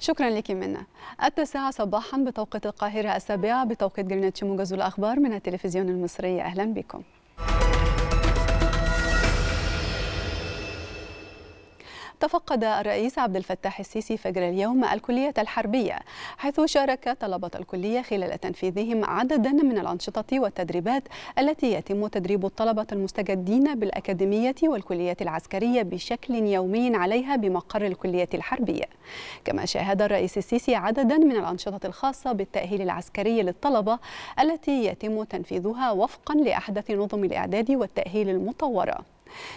شكرا لك منا التاسعة صباحا بتوقيت القاهرة السابعة بتوقيت جرينتش موجز الأخبار من التلفزيون المصري أهلا بكم تفقد الرئيس عبد الفتاح السيسي فجر اليوم الكلية الحربية حيث شارك طلبة الكلية خلال تنفيذهم عددا من الأنشطة والتدريبات التي يتم تدريب الطلبة المستجدين بالأكاديمية والكلية العسكرية بشكل يومي عليها بمقر الكلية الحربية كما شاهد الرئيس السيسي عددا من الأنشطة الخاصة بالتأهيل العسكري للطلبة التي يتم تنفيذها وفقا لأحدث نظم الإعداد والتأهيل المطورة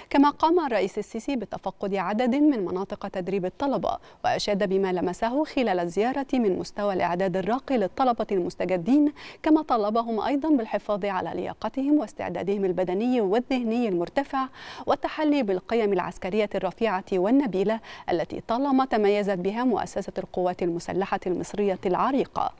كما قام الرئيس السيسي بتفقد عدد من مناطق تدريب الطلبة وأشاد بما لمسه خلال الزيارة من مستوى الإعداد الراقي للطلبة المستجدين كما طالبهم أيضا بالحفاظ على لياقتهم واستعدادهم البدني والذهني المرتفع والتحلي بالقيم العسكرية الرفيعة والنبيلة التي طالما تميزت بها مؤسسة القوات المسلحة المصرية العريقة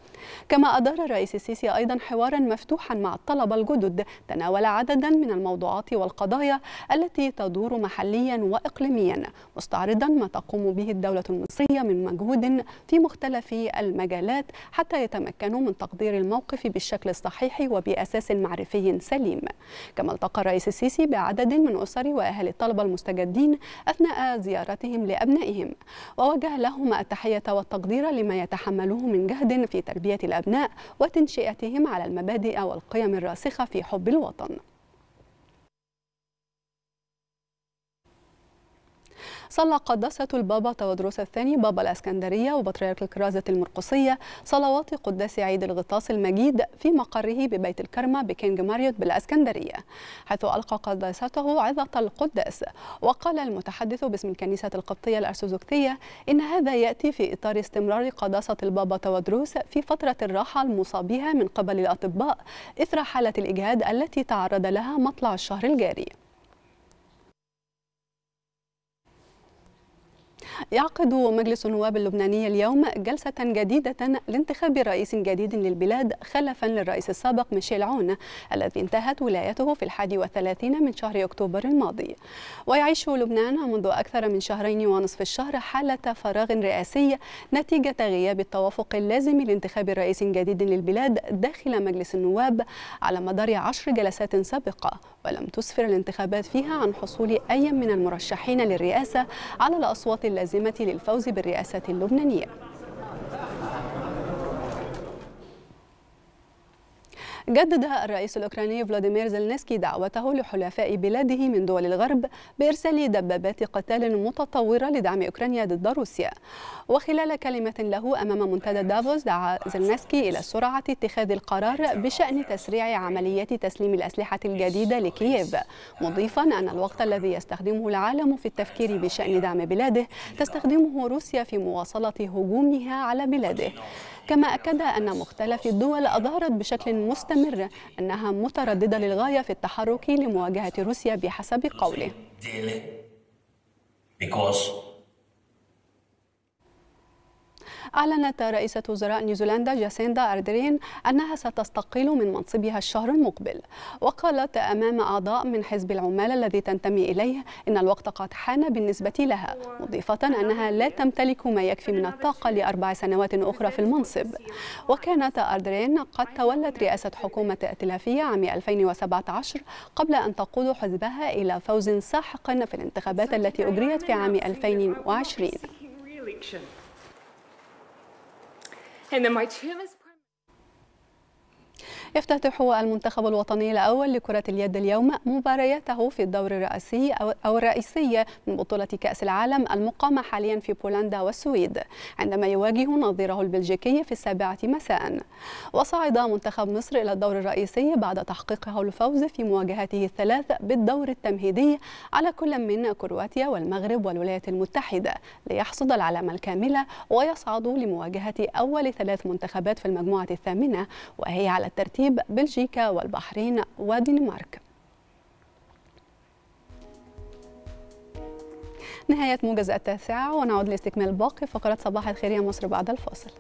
كما أدار الرئيس السيسي أيضا حوارا مفتوحا مع الطلبة الجدد تناول عددا من الموضوعات والقضايا التي التي تدور محليا وإقليميا مستعرضا ما تقوم به الدولة المصرية من مجهود في مختلف المجالات حتى يتمكنوا من تقدير الموقف بالشكل الصحيح وبأساس معرفي سليم كما التقى الرئيس السيسي بعدد من أسر وأهل الطلبة المستجدين أثناء زيارتهم لأبنائهم ووجه لهم التحية والتقدير لما يتحملوه من جهد في تربية الأبناء وتنشئتهم على المبادئ والقيم الراسخة في حب الوطن صلى قداسة البابا تودروس الثاني بابا الأسكندرية وبطريرك الكرازة المرقصية صلوات قداس عيد الغطاس المجيد في مقره ببيت الكرمة بكينج ماريوت بالأسكندرية حيث ألقى قداسته عظة القداس وقال المتحدث باسم الكنيسة القبطية الأرثوذكسية إن هذا يأتي في إطار استمرار قداسة البابا تودروس في فترة الراحة المصاب بها من قبل الأطباء إثر حالة الإجهاد التي تعرض لها مطلع الشهر الجاري يعقد مجلس النواب اللبناني اليوم جلسة جديدة لانتخاب رئيس جديد للبلاد خلفا للرئيس السابق ميشيل عون الذي انتهت ولايته في الحادي وثلاثين من شهر أكتوبر الماضي ويعيش لبنان منذ أكثر من شهرين ونصف الشهر حالة فراغ رئاسي نتيجة غياب التوافق اللازم لانتخاب رئيس جديد للبلاد داخل مجلس النواب على مدار عشر جلسات سابقة ولم تسفر الانتخابات فيها عن حصول أي من المرشحين للرئاسة على الأصوات اللازمة اللازمه للفوز بالرئاسة اللبنانية جدد الرئيس الأوكراني فلاديمير زلنسكي دعوته لحلفاء بلاده من دول الغرب بإرسال دبابات قتال متطورة لدعم أوكرانيا ضد روسيا وخلال كلمة له أمام منتدى دافوس دعا زلنسكي إلى سرعة اتخاذ القرار بشأن تسريع عمليات تسليم الأسلحة الجديدة لكييف مضيفا أن الوقت الذي يستخدمه العالم في التفكير بشأن دعم بلاده تستخدمه روسيا في مواصلة هجومها على بلاده كما أكد أن مختلف الدول أظهرت بشكل مستمر مستمر أنها مترددة للغاية في التحرك لمواجهة روسيا بحسب قوله. أعلنت رئيسة وزراء نيوزيلندا جاسيندا أردرين أنها ستستقيل من منصبها الشهر المقبل وقالت أمام أعضاء من حزب العمال الذي تنتمي إليه إن الوقت قد حان بالنسبة لها مضيفة أنها لا تمتلك ما يكفي من الطاقة لأربع سنوات أخرى في المنصب وكانت أردرين قد تولت رئاسة حكومة ائتلافية عام 2017 قبل أن تقود حزبها إلى فوز ساحق في الانتخابات التي أجريت في عام 2020 And then my is. يفتتح المنتخب الوطني الأول لكرة اليد اليوم مبارياته في الدور الرئاسي أو الرئيسي من بطولة كأس العالم المقامة حاليا في بولندا والسويد عندما يواجه نظيره البلجيكي في السابعة مساء وصعد منتخب مصر إلى الدور الرئيسي بعد تحقيقه الفوز في مواجهته الثلاث بالدور التمهيدي على كل من كرواتيا والمغرب والولايات المتحدة ليحصد العلامة الكاملة ويصعد لمواجهة أول ثلاث منتخبات في المجموعة الثامنة وهي على الترتيب نصيب بلجيكا والبحرين والدنمارك نهاية موجز التاسعة ونعود لاستكمال باقي فقرة صباح الخير يا مصر بعد الفاصل